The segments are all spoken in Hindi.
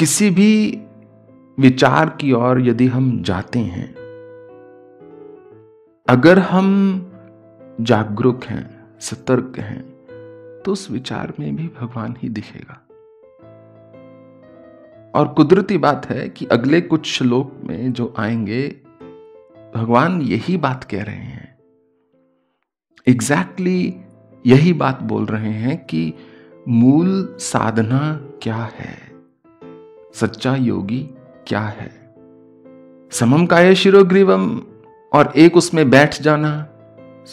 किसी भी विचार की ओर यदि हम जाते हैं अगर हम जागरूक हैं सतर्क हैं तो उस विचार में भी भगवान ही दिखेगा और कुदरती बात है कि अगले कुछ श्लोक में जो आएंगे भगवान यही बात कह रहे हैं एग्जैक्टली exactly यही बात बोल रहे हैं कि मूल साधना क्या है सच्चा योगी क्या है समम काय शिरोग्रीवम और एक उसमें बैठ जाना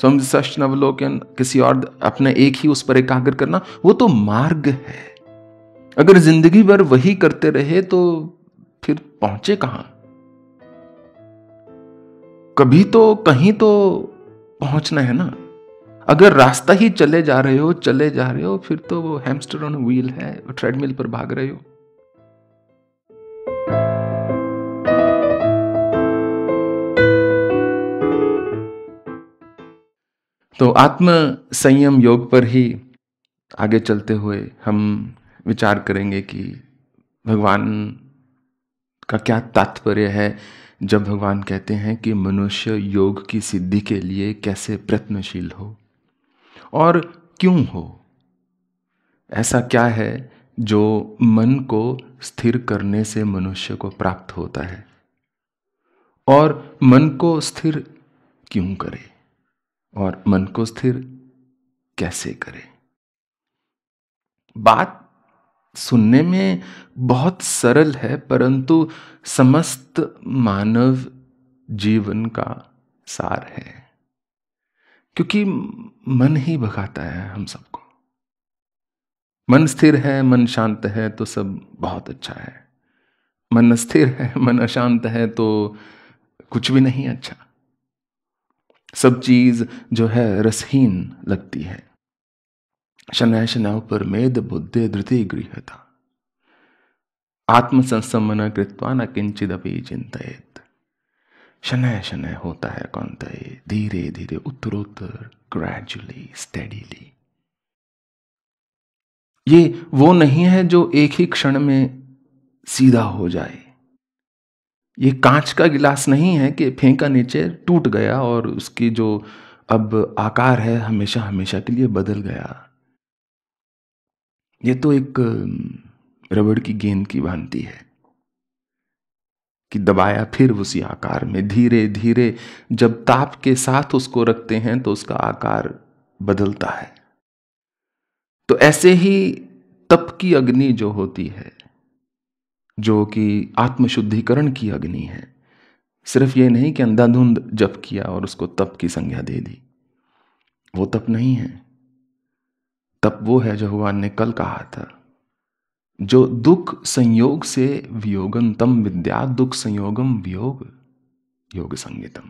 समझ अवलोकन किसी और अपने एक ही उस पर एकाग्र करना वो तो मार्ग है अगर जिंदगी भर वही करते रहे तो फिर पहुंचे कहां कभी तो कहीं तो पहुंचना है ना अगर रास्ता ही चले जा रहे हो चले जा रहे हो फिर तो वो हैमस्टर ऑन व्हील है ट्रेडमिल पर भाग रहे हो तो आत्म संयम योग पर ही आगे चलते हुए हम विचार करेंगे कि भगवान का क्या तात्पर्य है जब भगवान कहते हैं कि मनुष्य योग की सिद्धि के लिए कैसे प्रयत्नशील हो और क्यों हो ऐसा क्या है जो मन को स्थिर करने से मनुष्य को प्राप्त होता है और मन को स्थिर क्यों करें और मन को स्थिर कैसे करें बात सुनने में बहुत सरल है परंतु समस्त मानव जीवन का सार है क्योंकि मन ही भगाता है हम सबको मन स्थिर है मन शांत है तो सब बहुत अच्छा है मन अस्थिर है मन अशांत है तो कुछ भी नहीं अच्छा सब चीज जो है रसहीन लगती है शनै शनौ पर मेद बुद्धे धृति आत्मसंसम आत्मसंसमन कृत्वा न अपनी चिंतित शनै शनै होता है कौन तय धीरे धीरे उत्तरोत्तर ग्रेजुअली स्टेडीली ये वो नहीं है जो एक ही क्षण में सीधा हो जाए ये कांच का गिलास नहीं है कि फेंका नीचे टूट गया और उसकी जो अब आकार है हमेशा हमेशा के लिए बदल गया ये तो एक रबड़ की गेंद की भांति है कि दबाया फिर उसी आकार में धीरे धीरे जब ताप के साथ उसको रखते हैं तो उसका आकार बदलता है तो ऐसे ही तप की अग्नि जो होती है जो कि आत्मशुद्धिकरण की अग्नि है सिर्फ ये नहीं कि अंधाधुंध जप किया और उसको तप की संज्ञा दे दी वो तप नहीं है तप वो है जो भगवान ने कल कहा था जो दुख संयोग से वियोगन तम विद्या दुख संयोगम वियोग योग संगीतम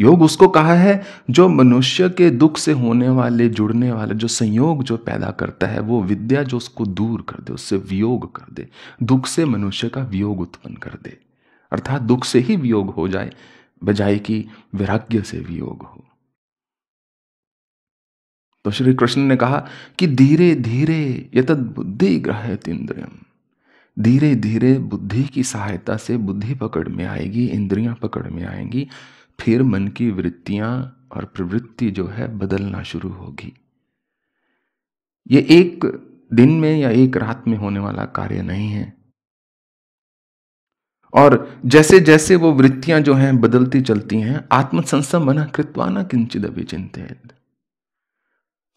योग उसको कहा है जो मनुष्य के दुख से होने वाले जुड़ने वाले जो संयोग जो पैदा करता है वो विद्या जो उसको दूर कर दे उससे वियोग कर दे दुख से मनुष्य का वियोग उत्पन्न कर दे अर्थात दुख से ही वियोग हो जाए बजाय कि वैराग्य से वियोग हो तो श्री कृष्ण ने कहा कि धीरे धीरे यद बुद्धि ग्रहित इंद्रियम धीरे धीरे बुद्धि की सहायता से बुद्धि पकड़ में आएगी इंद्रियां पकड़ में आएंगी फिर मन की वृत्तियां और प्रवृत्ति जो है बदलना शुरू होगी ये एक दिन में या एक रात में होने वाला कार्य नहीं है और जैसे जैसे वो वृत्तियां जो हैं बदलती चलती हैं आत्मसंसम मना कृतवा ना किंचित अभी चिंतित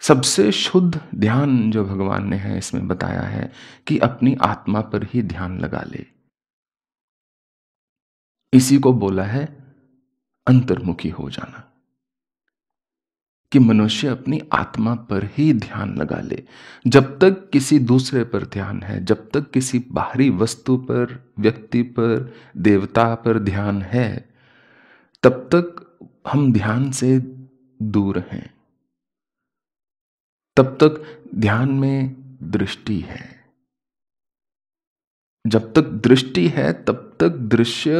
सबसे शुद्ध ध्यान जो भगवान ने है इसमें बताया है कि अपनी आत्मा पर ही ध्यान लगा ले इसी को बोला है अंतर्मुखी हो जाना कि मनुष्य अपनी आत्मा पर ही ध्यान लगा ले जब तक किसी दूसरे पर ध्यान है जब तक किसी बाहरी वस्तु पर व्यक्ति पर देवता पर ध्यान है तब तक हम ध्यान से दूर हैं तब तक ध्यान में दृष्टि है जब तक दृष्टि है तब तक दृश्य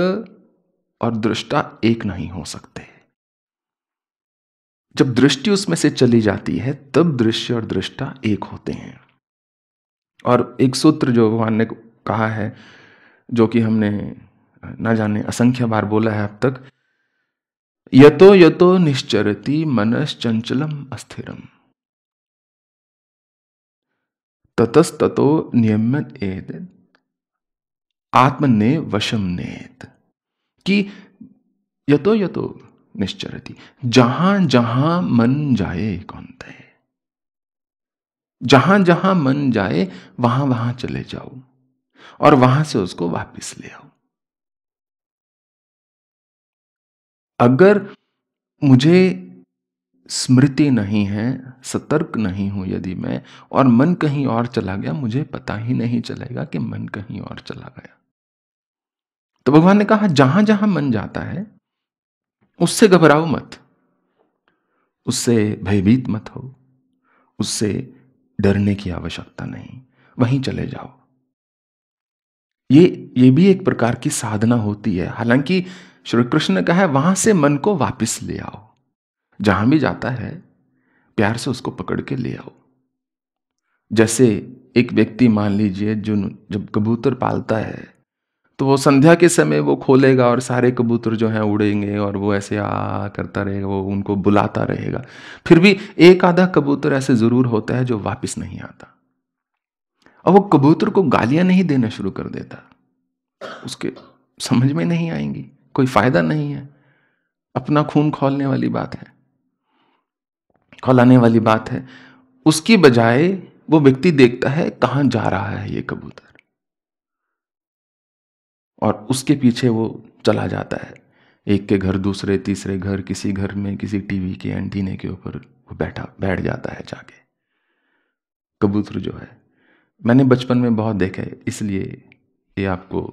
और दृष्टा एक नहीं हो सकते जब दृष्टि उसमें से चली जाती है तब दृश्य और दृष्टा एक होते हैं और एक सूत्र जो भगवान ने कहा है जो कि हमने ना जाने असंख्य बार बोला है अब तक यतो यतो निश्चरती मनस चंचलम अस्थिरम ततस्ततो नियमित एद आत्मने वशम नेत कि यतो यतो थी जहां जहां मन जाए कौन तय जहां जहां मन जाए वहां वहां चले जाओ और वहां से उसको वापस ले आओ अगर मुझे स्मृति नहीं है सतर्क नहीं हूं यदि मैं और मन कहीं और चला गया मुझे पता ही नहीं चलेगा कि मन कहीं और चला गया तो भगवान ने कहा जहां जहां मन जाता है उससे घबराओ मत उससे भयभीत मत हो उससे डरने की आवश्यकता नहीं वहीं चले जाओ ये ये भी एक प्रकार की साधना होती है हालांकि श्री कृष्ण ने कहा है वहां से मन को वापस ले आओ जहां भी जाता है प्यार से उसको पकड़ के ले आओ जैसे एक व्यक्ति मान लीजिए जो जब कबूतर पालता है तो वो संध्या के समय वो खोलेगा और सारे कबूतर जो हैं उड़ेंगे और वो ऐसे आ करता रहेगा वो उनको बुलाता रहेगा फिर भी एक आधा कबूतर ऐसे ज़रूर होता है जो वापस नहीं आता और वो कबूतर को गालियां नहीं देना शुरू कर देता उसके समझ में नहीं आएंगी कोई फ़ायदा नहीं है अपना खून खोलने वाली बात है खोलाने वाली बात है उसकी बजाय वो व्यक्ति देखता है कहाँ जा रहा है ये कबूतर और उसके पीछे वो चला जाता है एक के घर दूसरे तीसरे घर किसी घर में किसी टीवी के एंटीने के ऊपर वो बैठा बैठ जाता है जाके कबूतर जो है मैंने बचपन में बहुत देखा है इसलिए ये आपको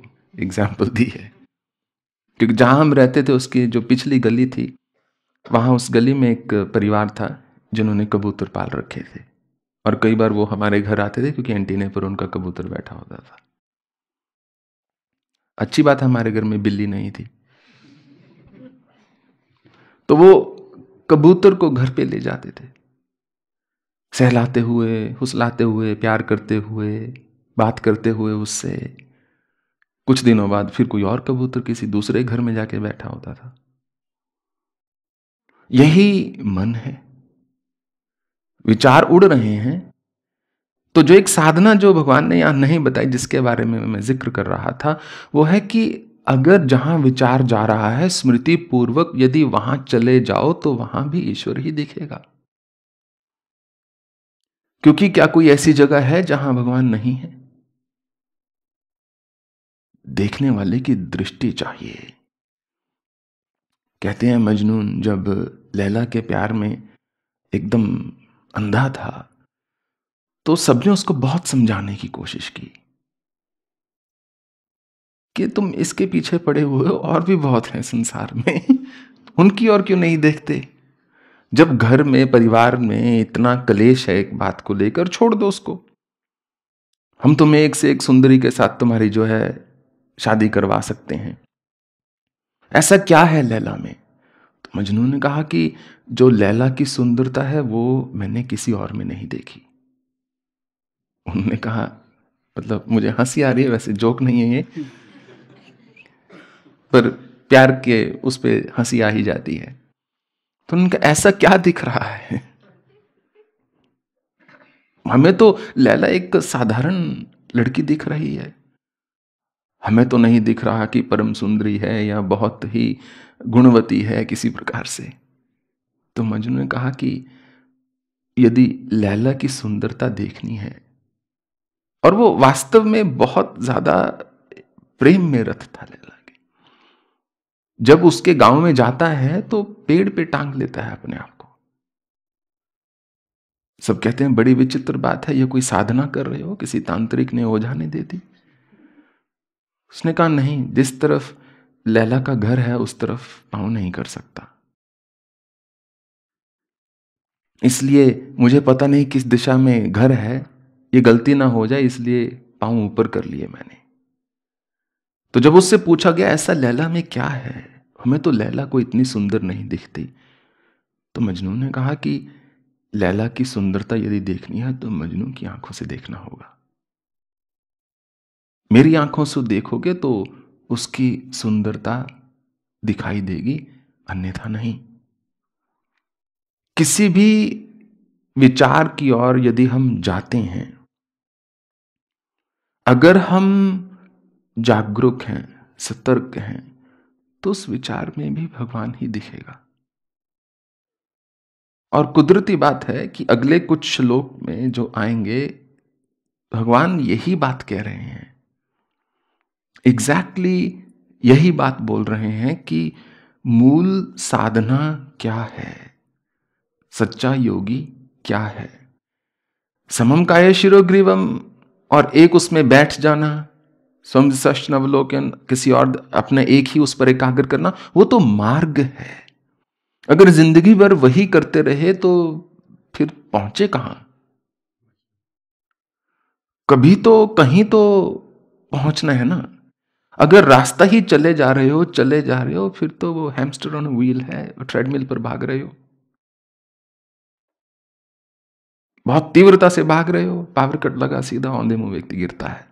एग्जाम्पल दी है क्योंकि जहाँ हम रहते थे उसकी जो पिछली गली थी वहाँ उस गली में एक परिवार था जिन्होंने कबूतर पाल रखे थे और कई बार वो हमारे घर आते थे क्योंकि एंटीने पर उनका कबूतर बैठा होता था अच्छी बात हमारे घर में बिल्ली नहीं थी तो वो कबूतर को घर पे ले जाते थे सहलाते हुए हुसलाते हुए प्यार करते हुए बात करते हुए उससे कुछ दिनों बाद फिर कोई और कबूतर किसी दूसरे घर में जाके बैठा होता था यही मन है विचार उड़ रहे हैं तो जो एक साधना जो भगवान ने यहाँ नहीं बताई जिसके बारे में मैं जिक्र कर रहा था वो है कि अगर जहाँ विचार जा रहा है स्मृति पूर्वक यदि वहां चले जाओ तो वहां भी ईश्वर ही दिखेगा क्योंकि क्या कोई ऐसी जगह है जहां भगवान नहीं है देखने वाले की दृष्टि चाहिए कहते हैं मजनून जब लैला के प्यार में एकदम अंधा था तो सबने उसको बहुत समझाने की कोशिश की कि तुम इसके पीछे पड़े हुए और भी बहुत हैं संसार में उनकी और क्यों नहीं देखते जब घर में परिवार में इतना कलेश है एक बात को लेकर छोड़ दो उसको हम तुम्हें एक से एक सुंदरी के साथ तुम्हारी जो है शादी करवा सकते हैं ऐसा क्या है लैला में तो मजनू ने कहा कि जो लैला की सुंदरता है वो मैंने किसी और में नहीं देखी उन्होंने कहा मतलब मुझे हंसी आ रही है वैसे जोक नहीं है ये पर प्यार के उस पर हंसी आ ही जाती है तो उनका ऐसा क्या दिख रहा है हमें तो लैला एक साधारण लड़की दिख रही है हमें तो नहीं दिख रहा कि परम सुंदरी है या बहुत ही गुणवती है किसी प्रकार से तो मजनू ने कहा कि यदि लैला की सुंदरता देखनी है और वो वास्तव में बहुत ज्यादा प्रेम में रथ थाने के जब उसके गांव में जाता है तो पेड़ पे टांग लेता है अपने आप को सब कहते हैं बड़ी विचित्र बात है ये कोई साधना कर रहे हो किसी तांत्रिक ने ओझा नहीं दे दी उसने कहा नहीं जिस तरफ लैला का घर है उस तरफ पाँव नहीं कर सकता इसलिए मुझे पता नहीं किस दिशा में घर है ये गलती ना हो जाए इसलिए पांव ऊपर कर लिए मैंने तो जब उससे पूछा गया ऐसा लैला में क्या है हमें तो लैला को इतनी सुंदर नहीं दिखती तो मजनू ने कहा कि लैला की सुंदरता यदि देखनी है तो मजनू की आंखों से देखना होगा मेरी आंखों से देखोगे तो उसकी सुंदरता दिखाई देगी अन्यथा नहीं किसी भी विचार की ओर यदि हम जाते हैं अगर हम जागरूक हैं सतर्क हैं तो उस विचार में भी भगवान ही दिखेगा और कुदरती बात है कि अगले कुछ श्लोक में जो आएंगे भगवान यही बात कह रहे हैं एग्जैक्टली exactly यही बात बोल रहे हैं कि मूल साधना क्या है सच्चा योगी क्या है समम काय शिरोग्रीवम ग्रीवम और एक उसमें बैठ जाना समझ अवलोकन किसी और अपना एक ही उस पर एकाग्र करना वो तो मार्ग है अगर जिंदगी भर वही करते रहे तो फिर पहुंचे कहां कभी तो कहीं तो पहुंचना है ना अगर रास्ता ही चले जा रहे हो चले जा रहे हो फिर तो वो हैमस्टर ऑन व्हील है ट्रेडमिल पर भाग रहे हो बहुत तीव्रता से भाग रहे हो पावर कट लगा सीधा औंधे मुंह व्यक्ति गिरता है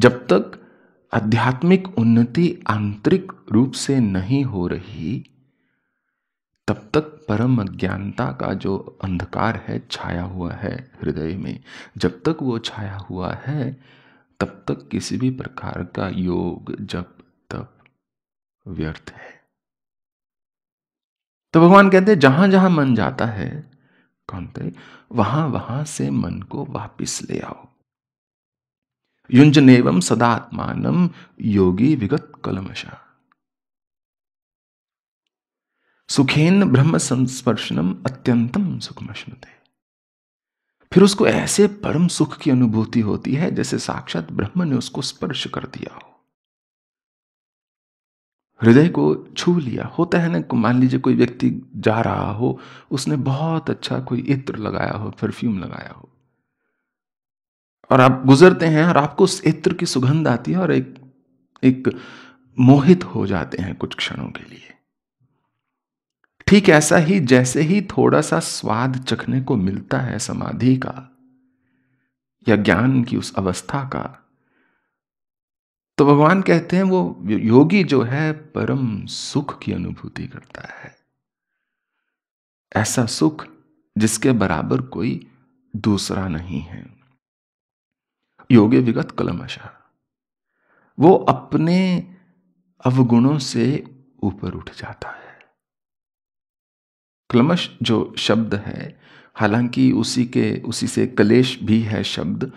जब तक आध्यात्मिक उन्नति आंतरिक रूप से नहीं हो रही तब तक परम अज्ञानता का जो अंधकार है छाया हुआ है हृदय में जब तक वो छाया हुआ है तब तक किसी भी प्रकार का योग जब तब व्यर्थ है तो भगवान कहते हैं जहां जहां मन जाता है कौन पे वहां वहां से मन को वापस ले आओ युंजनेवम सदात्मान योगी विगत कलमशा सुखेन ब्रह्म संस्पर्शनम अत्यंतम थे फिर उसको ऐसे परम सुख की अनुभूति होती है जैसे साक्षात ब्रह्म ने उसको स्पर्श कर दिया हो हृदय को छू लिया होता है ना मान लीजिए कोई व्यक्ति जा रहा हो उसने बहुत अच्छा कोई इत्र लगाया हो परफ्यूम लगाया हो और आप गुजरते हैं और आपको उस इत्र की सुगंध आती है और एक एक मोहित हो जाते हैं कुछ क्षणों के लिए ठीक ऐसा ही जैसे ही थोड़ा सा स्वाद चखने को मिलता है समाधि का या ज्ञान की उस अवस्था का तो भगवान कहते हैं वो योगी जो है परम सुख की अनुभूति करता है ऐसा सुख जिसके बराबर कोई दूसरा नहीं है योगे विगत कलमशा वो अपने अवगुणों से ऊपर उठ जाता है कलमश जो शब्द है हालांकि उसी के उसी से कलेश भी है शब्द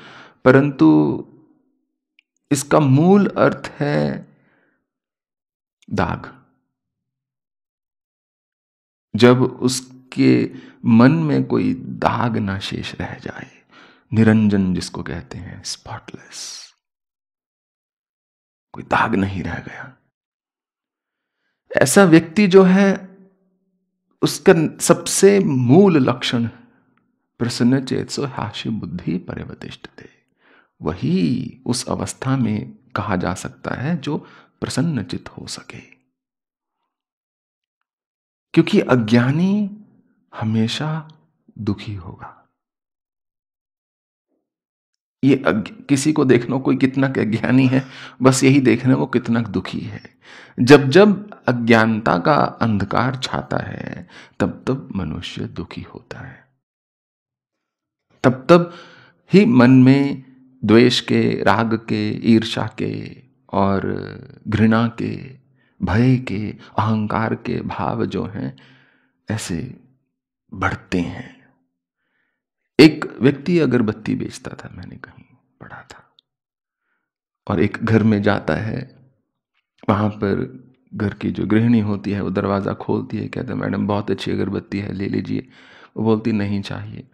परंतु इसका मूल अर्थ है दाग जब उसके मन में कोई दाग ना शेष रह जाए निरंजन जिसको कहते हैं स्पॉटलेस कोई दाग नहीं रह गया ऐसा व्यक्ति जो है उसका सबसे मूल लक्षण प्रसन्न चेत सो हाशी बुद्धि परिवतिष्ठ थे वही उस अवस्था में कहा जा सकता है जो प्रसन्नचित हो सके क्योंकि अज्ञानी हमेशा दुखी होगा ये किसी को देखना कोई कितना अज्ञानी है बस यही देखना वो कितना दुखी है जब जब अज्ञानता का अंधकार छाता है तब तब मनुष्य दुखी होता है तब तब ही मन में द्वेष के राग के ईर्षा के और घृणा के भय के अहंकार के भाव जो हैं ऐसे बढ़ते हैं एक व्यक्ति अगरबत्ती बेचता था मैंने कहीं पढ़ा था और एक घर में जाता है वहाँ पर घर की जो गृहिणी होती है वो दरवाज़ा खोलती है कहते मैडम बहुत अच्छी अगरबत्ती है ले लीजिए वो बोलती नहीं चाहिए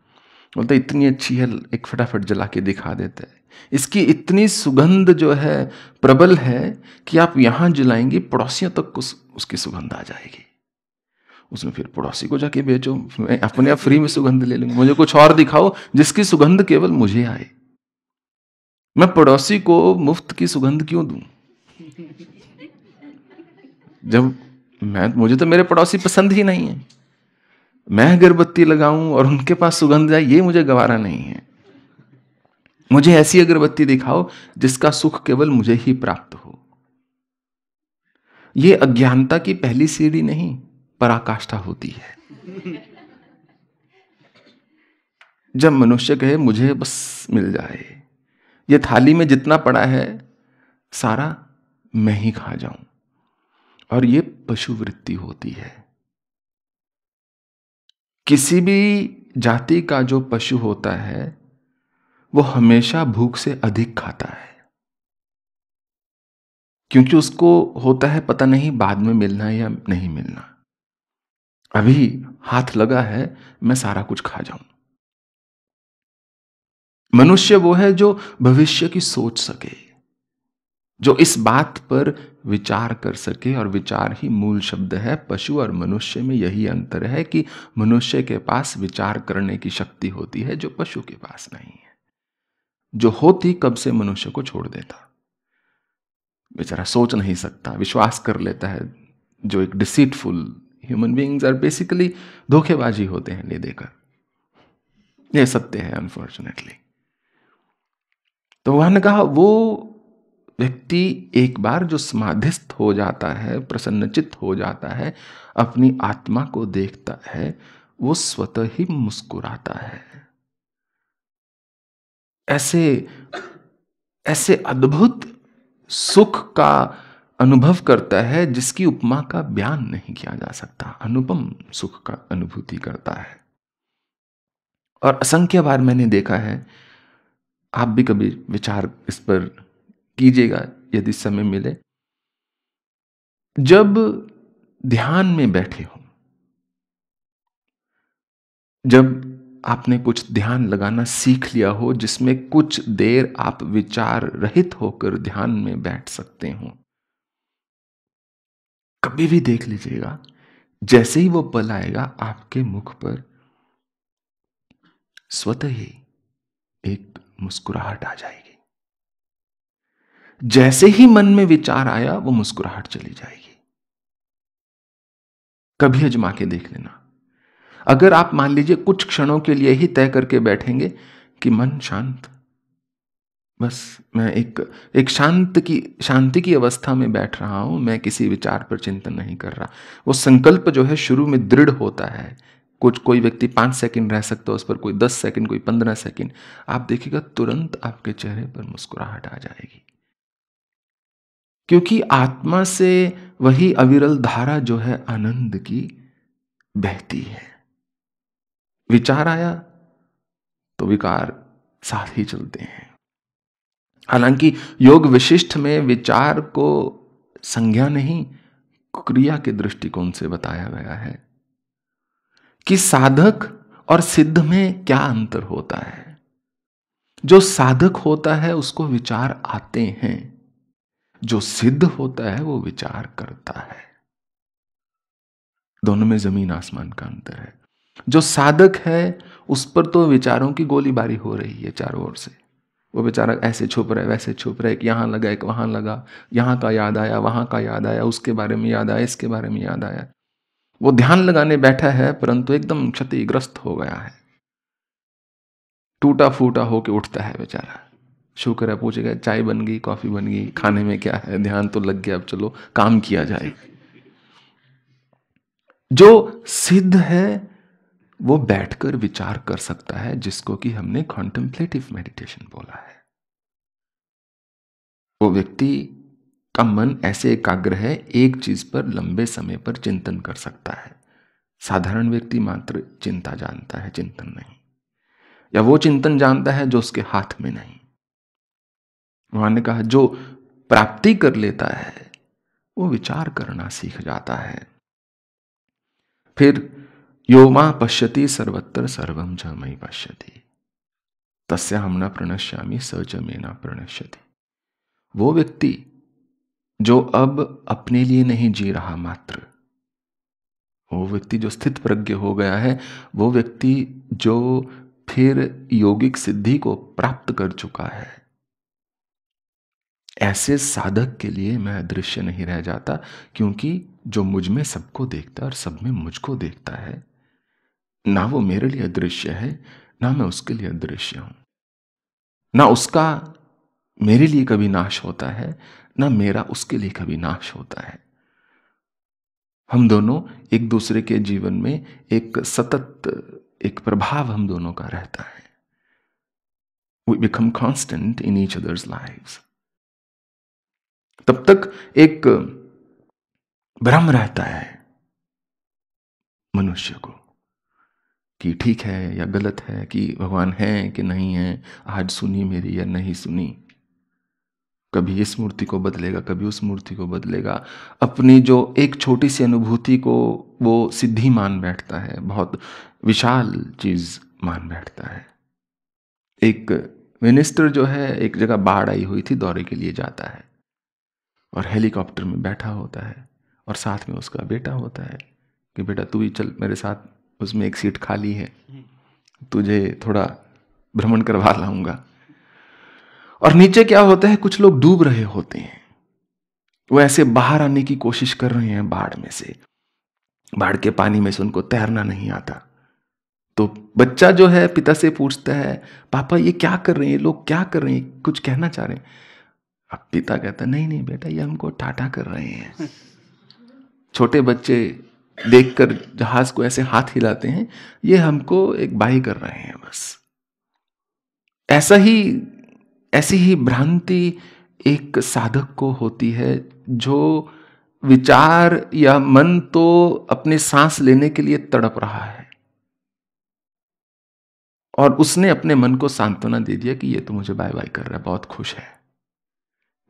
बोलते इतनी अच्छी है एक फटाफट जला के दिखा देता है इसकी इतनी सुगंध जो है प्रबल है कि आप यहां जलाएंगे पड़ोसियों तक तो उसकी सुगंध आ जाएगी उसमें फिर पड़ोसी को जाके बेचो मैं अपने आप फ्री में सुगंध ले लूंगा मुझे कुछ और दिखाओ जिसकी सुगंध केवल मुझे आए मैं पड़ोसी को मुफ्त की सुगंध क्यों दू जब मैं मुझे तो मेरे पड़ोसी पसंद ही नहीं है मैं अगरबत्ती लगाऊं और उनके पास सुगंध जाए ये मुझे गवारा नहीं है मुझे ऐसी अगरबत्ती दिखाओ जिसका सुख केवल मुझे ही प्राप्त हो यह अज्ञानता की पहली सीढ़ी नहीं पराकाष्ठा होती है जब मनुष्य कहे मुझे बस मिल जाए यह थाली में जितना पड़ा है सारा मैं ही खा जाऊं और ये पशुवृत्ति होती है किसी भी जाति का जो पशु होता है वो हमेशा भूख से अधिक खाता है क्योंकि उसको होता है पता नहीं बाद में मिलना या नहीं मिलना अभी हाथ लगा है मैं सारा कुछ खा जाऊं मनुष्य वो है जो भविष्य की सोच सके जो इस बात पर विचार कर सके और विचार ही मूल शब्द है पशु और मनुष्य में यही अंतर है कि मनुष्य के पास विचार करने की शक्ति होती है जो पशु के पास नहीं है जो होती कब से मनुष्य को छोड़ देता बेचारा सोच नहीं सकता विश्वास कर लेता है जो एक deceitful human beings are basically धोखेबाजी होते हैं ले देकर ये सत्य है अनफॉर्चुनेटली तो वह ने कहा वो व्यक्ति एक बार जो समाधिस्थ हो जाता है प्रसन्नचित हो जाता है अपनी आत्मा को देखता है वो स्वतः ही मुस्कुराता है ऐसे ऐसे अद्भुत सुख का अनुभव करता है जिसकी उपमा का बयान नहीं किया जा सकता अनुपम सुख का अनुभूति करता है और असंख्य बार मैंने देखा है आप भी कभी विचार इस पर कीजिएगा यदि समय मिले जब ध्यान में बैठे हो जब आपने कुछ ध्यान लगाना सीख लिया हो जिसमें कुछ देर आप विचार रहित होकर ध्यान में बैठ सकते हो कभी भी देख लीजिएगा जैसे ही वो पल आएगा आपके मुख पर स्वतः ही एक मुस्कुराहट आ जाएगी जैसे ही मन में विचार आया वो मुस्कुराहट चली जाएगी कभी अजमा के देख लेना अगर आप मान लीजिए कुछ क्षणों के लिए ही तय करके बैठेंगे कि मन शांत बस मैं एक एक शांत की शांति की अवस्था में बैठ रहा हूं मैं किसी विचार पर चिंतन नहीं कर रहा वो संकल्प जो है शुरू में दृढ़ होता है कुछ कोई व्यक्ति पांच सेकंड रह सकता है उस पर कोई दस सेकंड कोई पंद्रह सेकंड आप देखिएगा तुरंत आपके चेहरे पर मुस्कुराहट आ जाएगी क्योंकि आत्मा से वही अविरल धारा जो है आनंद की बहती है विचार आया तो विकार साथ ही चलते हैं हालांकि योग विशिष्ट में विचार को संज्ञा नहीं क्रिया के दृष्टिकोण से बताया गया है कि साधक और सिद्ध में क्या अंतर होता है जो साधक होता है उसको विचार आते हैं जो सिद्ध होता है वो विचार करता है दोनों में जमीन आसमान का अंतर है जो साधक है उस पर तो विचारों की गोलीबारी हो रही है चारों ओर से वो बेचारा ऐसे छुप रहा है वैसे छुप रहा है कि यहाँ लगा एक वहाँ लगा यहाँ का याद आया वहाँ का याद आया उसके बारे में याद आया इसके बारे में याद आया वो ध्यान लगाने बैठा है परंतु एकदम क्षतिग्रस्त हो गया है टूटा फूटा होके उठता है बेचारा शुक्र है पूछेगा चाय बन गई कॉफी बन गई खाने में क्या है ध्यान तो लग गया अब चलो काम किया जाए जो सिद्ध है वो बैठकर विचार कर सकता है जिसको कि हमने कॉन्टेम्पलेटिव मेडिटेशन बोला है वो व्यक्ति का मन ऐसे एकाग्र है एक चीज पर लंबे समय पर चिंतन कर सकता है साधारण व्यक्ति मात्र चिंता जानता है चिंतन नहीं या वो चिंतन जानता है जो उसके हाथ में नहीं भगवान ने कहा जो प्राप्ति कर लेता है वो विचार करना सीख जाता है फिर योमा पश्यति सर्वत्र सर्वम च मई पश्यति तस् हम न प्रणश्यामी स च मे प्रणश्यति वो व्यक्ति जो अब अपने लिए नहीं जी रहा मात्र वो व्यक्ति जो स्थित प्रज्ञ हो गया है वो व्यक्ति जो फिर योगिक सिद्धि को प्राप्त कर चुका है ऐसे साधक के लिए मैं अदृश्य नहीं रह जाता क्योंकि जो मुझ में सबको देखता है और सब में मुझको देखता है ना वो मेरे लिए अदृश्य है ना मैं उसके लिए अदृश्य हूं ना उसका मेरे लिए कभी नाश होता है ना मेरा उसके लिए कभी नाश होता है हम दोनों एक दूसरे के जीवन में एक सतत एक प्रभाव हम दोनों का रहता है we become constant in each other's life तब तक एक भ्रम रहता है मनुष्य को कि ठीक है या गलत है कि भगवान है कि नहीं है आज सुनी मेरी या नहीं सुनी कभी इस मूर्ति को बदलेगा कभी उस मूर्ति को बदलेगा अपनी जो एक छोटी सी अनुभूति को वो सिद्धि मान बैठता है बहुत विशाल चीज़ मान बैठता है एक मिनिस्टर जो है एक जगह बाढ़ आई हुई थी दौरे के लिए जाता है और हेलीकॉप्टर में बैठा होता है और साथ में उसका बेटा होता है कि बेटा तू ही चल मेरे साथ उसमें एक सीट खाली है तुझे थोड़ा भ्रमण करवा लाऊंगा और नीचे क्या होता है कुछ लोग डूब रहे होते हैं वो ऐसे बाहर आने की कोशिश कर रहे हैं बाढ़ में से बाढ़ के पानी में से उनको तैरना नहीं आता तो बच्चा जो है पिता से पूछता है पापा ये क्या कर रहे हैं लोग क्या कर रहे हैं कुछ कहना चाह रहे हैं अब पिता कहता नहीं नहीं बेटा ये हमको टाटा कर रहे हैं छोटे बच्चे देखकर जहाज को ऐसे हाथ हिलाते हैं ये हमको एक बाई कर रहे हैं बस ऐसा ही ऐसी ही भ्रांति एक साधक को होती है जो विचार या मन तो अपने सांस लेने के लिए तड़प रहा है और उसने अपने मन को सांत्वना दे दिया कि ये तो मुझे बाय बाय कर रहा है बहुत खुश है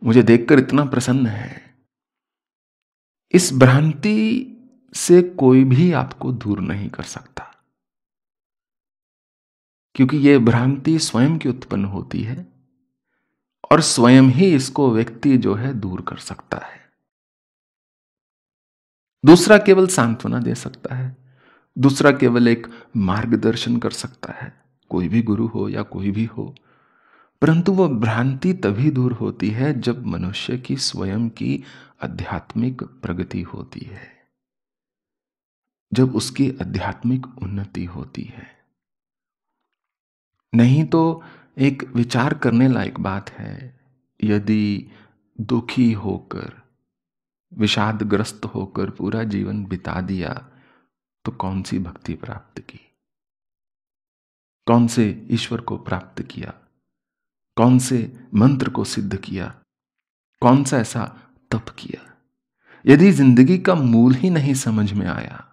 मुझे देखकर इतना प्रसन्न है इस भ्रांति से कोई भी आपको दूर नहीं कर सकता क्योंकि यह भ्रांति स्वयं की उत्पन्न होती है और स्वयं ही इसको व्यक्ति जो है दूर कर सकता है दूसरा केवल सांत्वना दे सकता है दूसरा केवल एक मार्गदर्शन कर सकता है कोई भी गुरु हो या कोई भी हो परंतु वह भ्रांति तभी दूर होती है जब मनुष्य की स्वयं की आध्यात्मिक प्रगति होती है जब उसकी आध्यात्मिक उन्नति होती है नहीं तो एक विचार करने लायक बात है यदि दुखी होकर विषादग्रस्त होकर पूरा जीवन बिता दिया तो कौन सी भक्ति प्राप्त की कौन से ईश्वर को प्राप्त किया कौन से मंत्र को सिद्ध किया कौन सा ऐसा तप किया यदि जिंदगी का मूल ही नहीं समझ में आया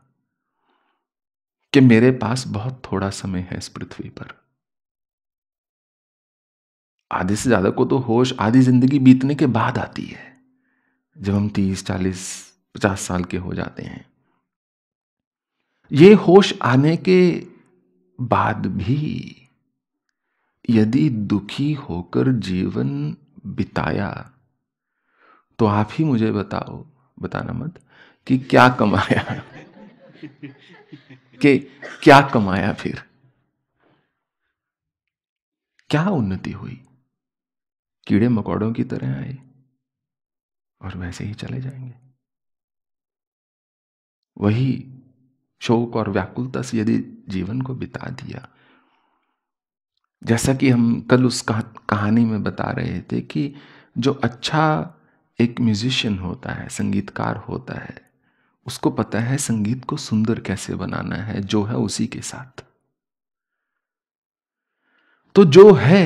कि मेरे पास बहुत थोड़ा समय है इस पृथ्वी पर आधे से ज्यादा को तो होश आधी जिंदगी बीतने के बाद आती है जब हम तीस चालीस पचास साल के हो जाते हैं ये होश आने के बाद भी यदि दुखी होकर जीवन बिताया तो आप ही मुझे बताओ बताना मत कि क्या कमाया कि क्या कमाया फिर क्या उन्नति हुई कीड़े मकौड़ों की तरह आए और वैसे ही चले जाएंगे वही शोक और व्याकुलता से यदि जीवन को बिता दिया जैसा कि हम कल उस कहानी में बता रहे थे कि जो अच्छा एक म्यूजिशियन होता है संगीतकार होता है उसको पता है संगीत को सुंदर कैसे बनाना है जो है उसी के साथ तो जो है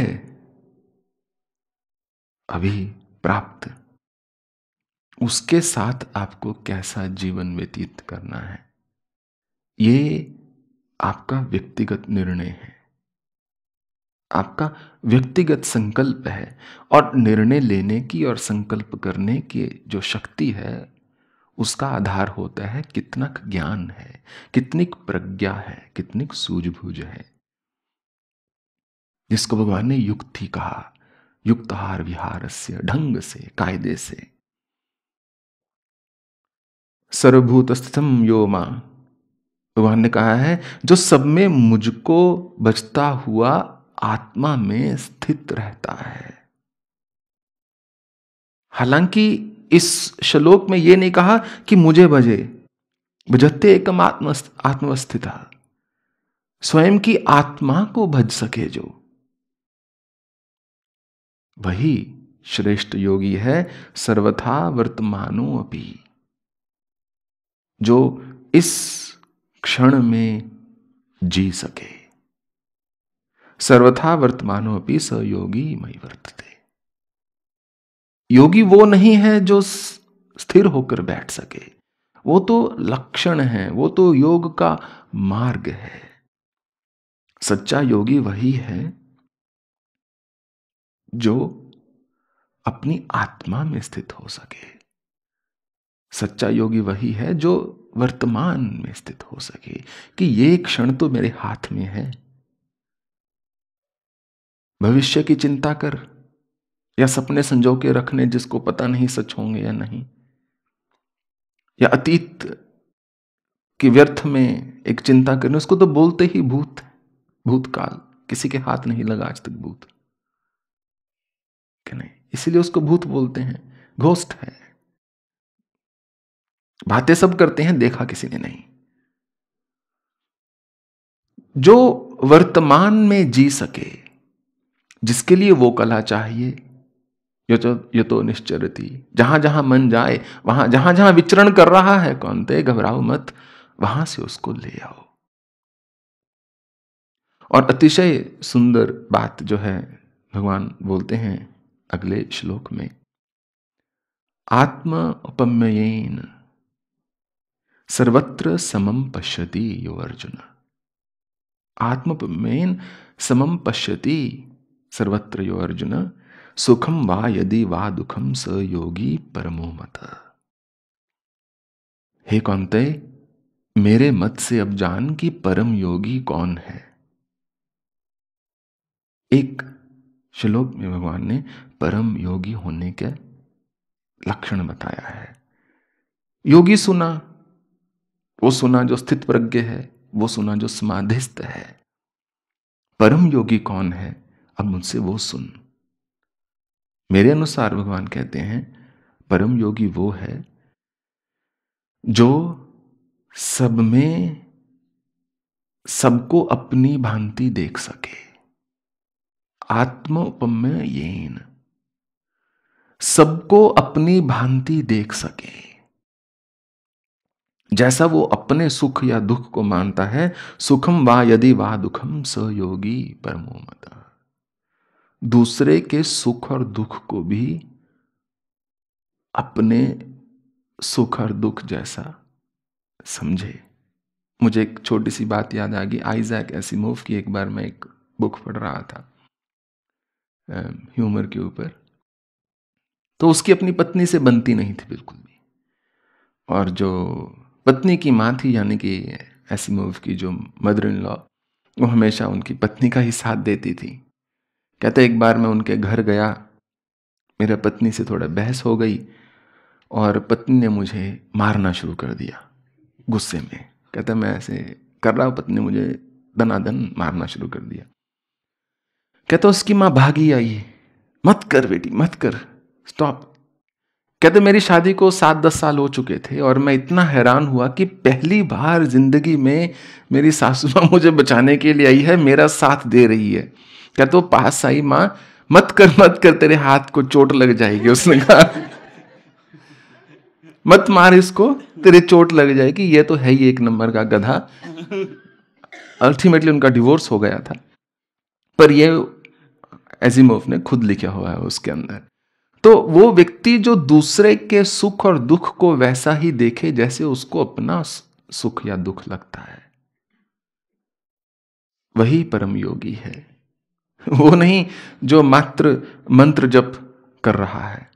अभी प्राप्त उसके साथ आपको कैसा जीवन व्यतीत करना है ये आपका व्यक्तिगत निर्णय है आपका व्यक्तिगत संकल्प है और निर्णय लेने की और संकल्प करने की जो शक्ति है उसका आधार होता है कितना ज्ञान है कितनी प्रज्ञा है कितनी सूझबूझ है जिसको भगवान ने युक्ति कहा युक्तहार विहार से ढंग से कायदे से सर्वभूतस्थम यो मां भगवान ने कहा है जो सब में मुझको बचता हुआ आत्मा में स्थित रहता है हालांकि इस श्लोक में यह नहीं कहा कि मुझे बजे भजते एकम आत्म आत्मवस्थिता स्वयं की आत्मा को भज सके जो वही श्रेष्ठ योगी है सर्वथा वर्तमानो अपि जो इस क्षण में जी सके सर्वथा वर्तमानो अपि सहयोगी मई वर्तते योगी वो नहीं है जो स्थिर होकर बैठ सके वो तो लक्षण है वो तो योग का मार्ग है सच्चा योगी वही है जो अपनी आत्मा में स्थित हो सके सच्चा योगी वही है जो वर्तमान में स्थित हो सके कि ये क्षण तो मेरे हाथ में है भविष्य की चिंता कर या सपने संजो के रखने जिसको पता नहीं सच होंगे या नहीं या अतीत के व्यर्थ में एक चिंता करने उसको तो बोलते ही भूत भूतकाल किसी के हाथ नहीं लगा आज तक भूत कि नहीं इसीलिए उसको भूत बोलते हैं घोष्ट है बातें सब करते हैं देखा किसी ने नहीं जो वर्तमान में जी सके जिसके लिए वो कला चाहिए तो, तो निश्चर थी जहां जहां मन जाए वहां जहां जहां विचरण कर रहा है कौन ते घबराओ मत वहां से उसको ले आओ और अतिशय सुंदर बात जो है भगवान बोलते हैं अगले श्लोक में आत्म उपमयेन सर्वत्र समम पश्यति यो अर्जुन आत्मपमेन समम पश्यति सर्वत्र यो अर्जुन सुखम वा यदि वा दुखम स योगी परमो मत हे कौनते मेरे मत से अब जान कि परम योगी कौन है एक श्लोक में भगवान ने परम योगी होने के लक्षण बताया है योगी सुना वो सुना जो स्थित प्रज्ञ है वो सुना जो समाधिस्थ है परम योगी कौन है अब मुझसे वो सुन मेरे अनुसार भगवान कहते हैं परम योगी वो है जो सब में सबको अपनी भांति देख सके आत्मोपम्य येन सबको अपनी भांति देख सके जैसा वो अपने सुख या दुख को मानता है सुखम वा यदि वा दुखम स योगी परमो मता दूसरे के सुख और दुख को भी अपने सुख और दुख जैसा समझे मुझे एक छोटी सी बात याद आ गई आइजैक एसिमोव की एक बार मैं एक बुक पढ़ रहा था ह्यूमर के ऊपर तो उसकी अपनी पत्नी से बनती नहीं थी बिल्कुल भी और जो पत्नी की माँ थी यानी कि एसिमोव की जो मदर इन लॉ वो हमेशा उनकी पत्नी का ही साथ देती थी कहते एक बार मैं उनके घर गया मेरा पत्नी से थोड़ा बहस हो गई और पत्नी ने मुझे मारना शुरू कर दिया गुस्से में कहते मैं ऐसे कर रहा हूँ पत्नी ने मुझे दनादन मारना शुरू कर दिया कहते उसकी माँ भागी आई मत कर बेटी मत कर स्टॉप कहते मेरी शादी को सात दस साल हो चुके थे और मैं इतना हैरान हुआ कि पहली बार जिंदगी में मेरी सासू माँ मुझे बचाने के लिए आई है मेरा साथ दे रही है क्या तो पास आई माँ मत कर मत कर तेरे हाथ को चोट लग जाएगी उसने कहा मत मार इसको तेरे चोट लग जाएगी ये तो है ही एक नंबर का गधा अल्टीमेटली उनका डिवोर्स हो गया था पर यह एजिमोव ने खुद लिखा हुआ है उसके अंदर तो वो व्यक्ति जो दूसरे के सुख और दुख को वैसा ही देखे जैसे उसको अपना सुख या दुख लगता है वही परम योगी है वो नहीं जो मात्र मंत्र जप कर रहा है